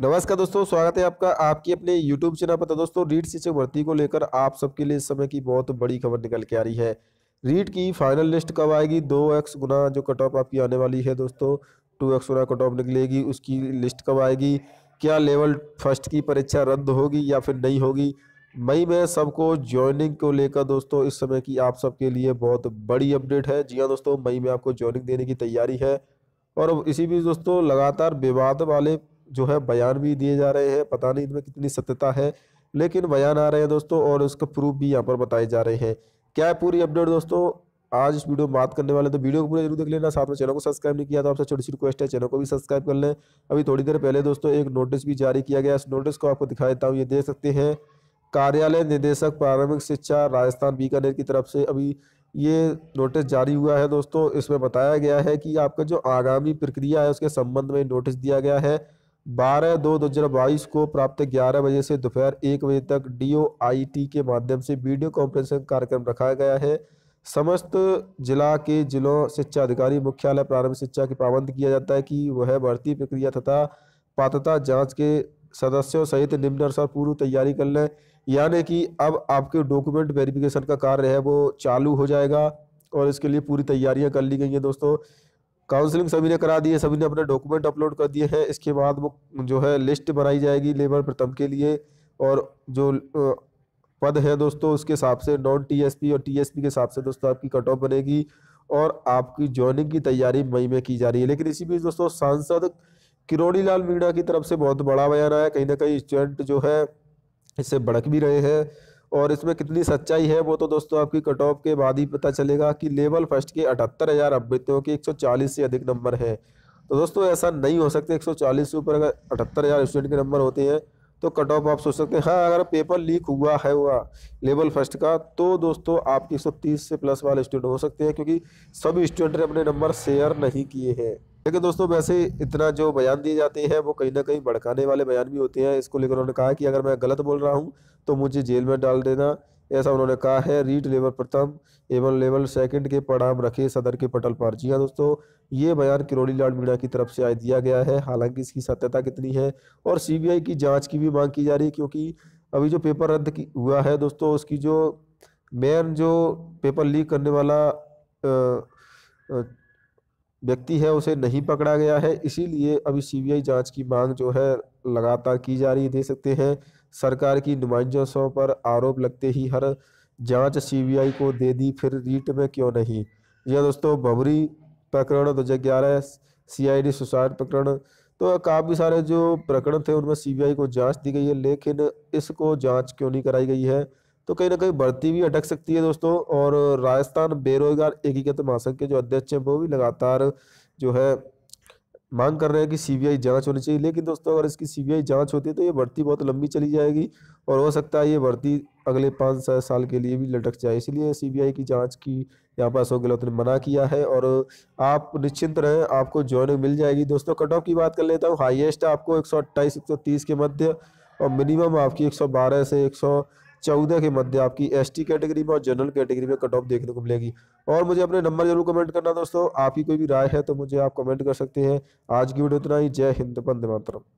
नमस्कार दोस्तों स्वागत है आपका आपकी अपने YouTube चैनल पर तो दोस्तों रीट शिक्षक भर्ती को लेकर आप सबके लिए इस समय की बहुत बड़ी खबर निकल के आ रही है रीट की फाइनल लिस्ट कब आएगी दो एक्स गुना जो कट ऑफ आपकी आने वाली है दोस्तों टू एक्स गुना कट ऑफ निकलेगी उसकी लिस्ट कब आएगी क्या लेवल फर्स्ट की परीक्षा रद्द होगी या फिर नहीं होगी मई में सबको ज्वाइनिंग को लेकर दोस्तों इस समय की आप सबके लिए बहुत बड़ी अपडेट है जी हाँ दोस्तों मई में आपको ज्वाइनिंग देने की तैयारी है और इसी बीच दोस्तों लगातार विवाद वाले जो है बयान भी दिए जा रहे हैं पता नहीं इनमें कितनी सत्यता है लेकिन बयान आ रहे हैं दोस्तों और उसका प्रूफ भी यहाँ पर बताए जा रहे हैं क्या है पूरी अपडेट दोस्तों आज इस वीडियो में बात करने वाले तो वीडियो को पूरा जरूर देख लेना साथ में चैनल को सब्सक्राइब नहीं किया तो आपसे छोटी सी रिक्वेस्ट है चैनल को भी सब्सक्राइब कर लें अभी थोड़ी देर पहले दोस्तों एक नोटिस भी जारी किया गया इस नोटिस को आपको दिखा देता हूँ ये देख सकते हैं कार्यालय निदेशक प्रारंभिक शिक्षा राजस्थान बीकानेर की तरफ से अभी ये नोटिस जारी हुआ है दोस्तों इसमें बताया गया है कि आपका जो आगामी प्रक्रिया है उसके संबंध में नोटिस दिया गया है बारह दो दो हज़ार बाईस को प्राप्त ग्यारह बजे से दोपहर एक बजे तक डीओआईटी के माध्यम से वीडियो कॉन्फ्रेंसिंग कार्यक्रम रखा गया है समस्त जिला के जिलों शिक्षा अधिकारी मुख्यालय प्रारंभिक शिक्षा की पाबंद किया जाता है कि वह भर्ती प्रक्रिया तथा पात्रता जांच के सदस्यों सहित निम्न अनुसार पूर्व तैयारी कर लें यानी कि अब आपके डॉक्यूमेंट वेरिफिकेशन का कार्य है वो चालू हो जाएगा और इसके लिए पूरी तैयारियां कर ली गई हैं दोस्तों काउंसलिंग सभी ने करा दी है सभी ने अपने डॉक्यूमेंट अपलोड कर दिए हैं इसके बाद वो जो है लिस्ट बनाई जाएगी लेबर प्रथम के लिए और जो पद है दोस्तों उसके हिसाब से नॉन टीएसपी और टीएसपी के हिसाब से दोस्तों आपकी कट ऑफ बनेगी और आपकी ज्वाइनिंग की तैयारी मई में की जा रही है लेकिन इसी बीच दोस्तों सांसद किरोड़ी लाल मीणा की तरफ से बहुत बड़ा बयान आया कहीं ना कहीं स्टूडेंट जो है इससे भड़क भी रहे हैं और इसमें कितनी सच्चाई है वो तो दोस्तों आपकी कट ऑफ के बाद ही पता चलेगा कि लेवल फर्स्ट के अठहत्तर हज़ार अभ्यर्थियों के 140 से अधिक नंबर है तो दोस्तों ऐसा नहीं हो सकता 140 से ऊपर अगर अठहत्तर हज़ार स्टूडेंट के नंबर होते हैं तो कट ऑफ आप सोच सकते हैं हाँ अगर पेपर लीक हुआ है हुआ लेवल फर्स्ट का तो दोस्तों आपके तीस से प्लस वाले स्टूडेंट हो सकते हैं क्योंकि सभी स्टूडेंट ने अपने नंबर शेयर नहीं किए हैं लेकिन दोस्तों वैसे इतना जो बयान दिए जाते हैं वो कहीं ना कहीं भड़काने वाले बयान भी होते हैं इसको लेकर उन्होंने कहा कि अगर मैं गलत बोल रहा हूँ तो मुझे जेल में डाल देना ऐसा उन्होंने कहा है रीट लेवल प्रथम एवं लेवल सेकंड के परिणाम रखे सदर के पटल पर जी हाँ दोस्तों ये बयान किरोड़ी लाल मीणा की तरफ से आज दिया गया है हालांकि इसकी सत्यता कितनी है और सीबीआई की जांच की भी मांग की जा रही है क्योंकि अभी जो पेपर रद्द हुआ है दोस्तों उसकी जो मेन जो पेपर लीक करने वाला आ, आ, व्यक्ति है उसे नहीं पकड़ा गया है इसीलिए अभी सीबीआई जांच की मांग जो है लगातार की जा रही है देख सकते हैं सरकार की नुमाइंदों पर आरोप लगते ही हर जांच सीबीआई को दे दी फिर रीट में क्यों नहीं यह दोस्तों बबरी प्रकरण दो हज़ार ग्यारह सी आई डी सुसाइड प्रकरण तो काफ़ी सारे जो प्रकरण थे उनमें सीबीआई को जांच दी गई है लेकिन इसको जांच क्यों नहीं कराई गई है तो कहीं ना कहीं बढ़ती भी अटक सकती है दोस्तों और राजस्थान बेरोजगार एकीकृत महासंघ के जो अध्यक्ष हैं वो भी लगातार जो है मांग कर रहे हैं कि सीबीआई जांच होनी चाहिए लेकिन दोस्तों अगर इसकी सीबीआई जांच होती है तो ये भर्ती बहुत लंबी चली जाएगी और हो सकता है ये भर्ती अगले पाँच सात साल के लिए भी लटक जाए इसलिए सीबीआई की जांच की यहाँ पर अशोक गहलोत ने मना किया है और आप निश्चिंत रहें आपको ज्वाइनिंग मिल जाएगी दोस्तों कट ऑफ की बात कर लेता हूँ हाइएस्ट आपको एक सौ के मध्य और मिनिमम आपकी एक से एक चौदह के मध्य आपकी एसटी कैटेगरी में और जनरल कैटेगरी में कट ऑफ देखने को मिलेगी और मुझे अपने नंबर जरूर कमेंट करना दोस्तों आपकी कोई भी राय है तो मुझे आप कमेंट कर सकते हैं आज की वीडियो इतना ही जय हिंद बंद मातरम